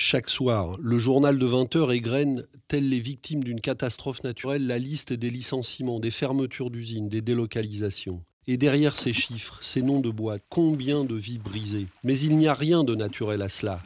Chaque soir, le journal de 20h égrène, telles les victimes d'une catastrophe naturelle, la liste des licenciements, des fermetures d'usines, des délocalisations. Et derrière ces chiffres, ces noms de boîtes, combien de vies brisées Mais il n'y a rien de naturel à cela.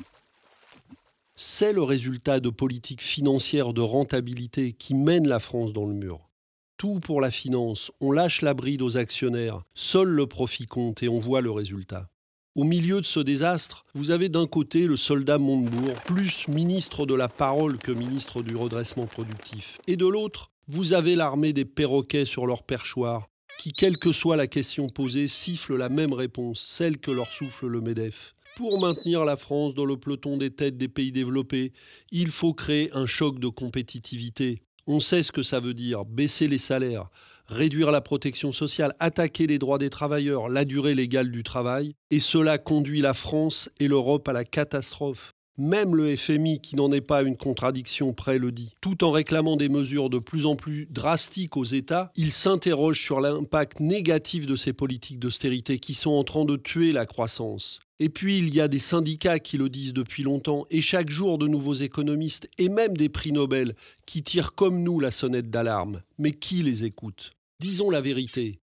C'est le résultat de politiques financières de rentabilité qui mènent la France dans le mur. Tout pour la finance, on lâche la bride aux actionnaires, seul le profit compte et on voit le résultat. Au milieu de ce désastre, vous avez d'un côté le soldat Montebourg, plus ministre de la parole que ministre du redressement productif, et de l'autre, vous avez l'armée des perroquets sur leur perchoir, qui, quelle que soit la question posée, siffle la même réponse, celle que leur souffle le MEDEF. Pour maintenir la France dans le peloton des têtes des pays développés, il faut créer un choc de compétitivité. On sait ce que ça veut dire, baisser les salaires, réduire la protection sociale, attaquer les droits des travailleurs, la durée légale du travail, et cela conduit la France et l'Europe à la catastrophe. Même le FMI, qui n'en est pas une contradiction près, le dit. Tout en réclamant des mesures de plus en plus drastiques aux États, il s'interroge sur l'impact négatif de ces politiques d'austérité qui sont en train de tuer la croissance. Et puis il y a des syndicats qui le disent depuis longtemps, et chaque jour de nouveaux économistes, et même des prix Nobel, qui tirent comme nous la sonnette d'alarme. Mais qui les écoute Disons la vérité,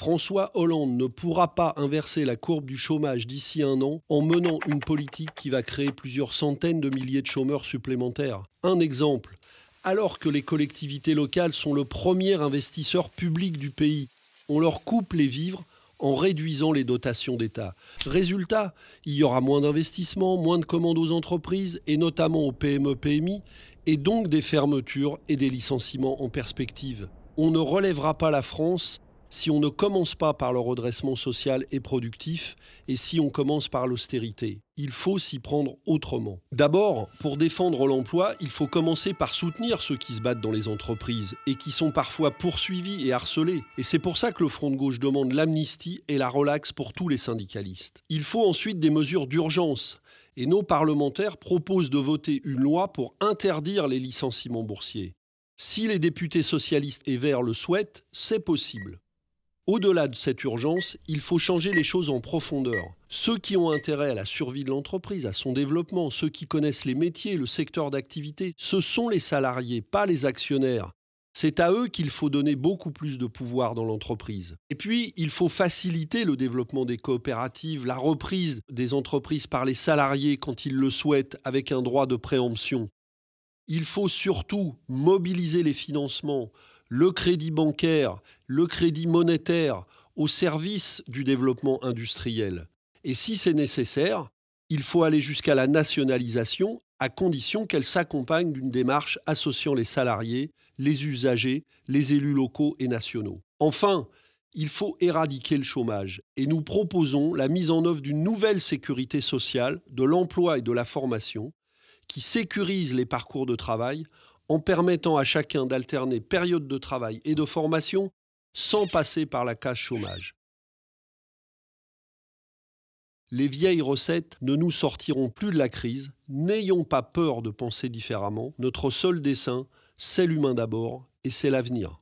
François Hollande ne pourra pas inverser la courbe du chômage d'ici un an en menant une politique qui va créer plusieurs centaines de milliers de chômeurs supplémentaires. Un exemple, alors que les collectivités locales sont le premier investisseur public du pays, on leur coupe les vivres en réduisant les dotations d'État. Résultat, il y aura moins d'investissements, moins de commandes aux entreprises, et notamment aux PME-PMI, et donc des fermetures et des licenciements en perspective. On ne relèvera pas la France si on ne commence pas par le redressement social et productif, et si on commence par l'austérité. Il faut s'y prendre autrement. D'abord, pour défendre l'emploi, il faut commencer par soutenir ceux qui se battent dans les entreprises et qui sont parfois poursuivis et harcelés. Et c'est pour ça que le Front de gauche demande l'amnistie et la relaxe pour tous les syndicalistes. Il faut ensuite des mesures d'urgence et nos parlementaires proposent de voter une loi pour interdire les licenciements boursiers. Si les députés socialistes et verts le souhaitent, c'est possible. Au-delà de cette urgence, il faut changer les choses en profondeur. Ceux qui ont intérêt à la survie de l'entreprise, à son développement, ceux qui connaissent les métiers, le secteur d'activité, ce sont les salariés, pas les actionnaires. C'est à eux qu'il faut donner beaucoup plus de pouvoir dans l'entreprise. Et puis, il faut faciliter le développement des coopératives, la reprise des entreprises par les salariés quand ils le souhaitent avec un droit de préemption. Il faut surtout mobiliser les financements, le crédit bancaire, le crédit monétaire au service du développement industriel. Et si c'est nécessaire, il faut aller jusqu'à la nationalisation à condition qu'elle s'accompagne d'une démarche associant les salariés, les usagers, les élus locaux et nationaux. Enfin, il faut éradiquer le chômage et nous proposons la mise en œuvre d'une nouvelle sécurité sociale de l'emploi et de la formation qui sécurise les parcours de travail en permettant à chacun d'alterner période de travail et de formation sans passer par la case chômage. Les vieilles recettes ne nous sortiront plus de la crise, n'ayons pas peur de penser différemment, notre seul dessein, c'est l'humain d'abord et c'est l'avenir.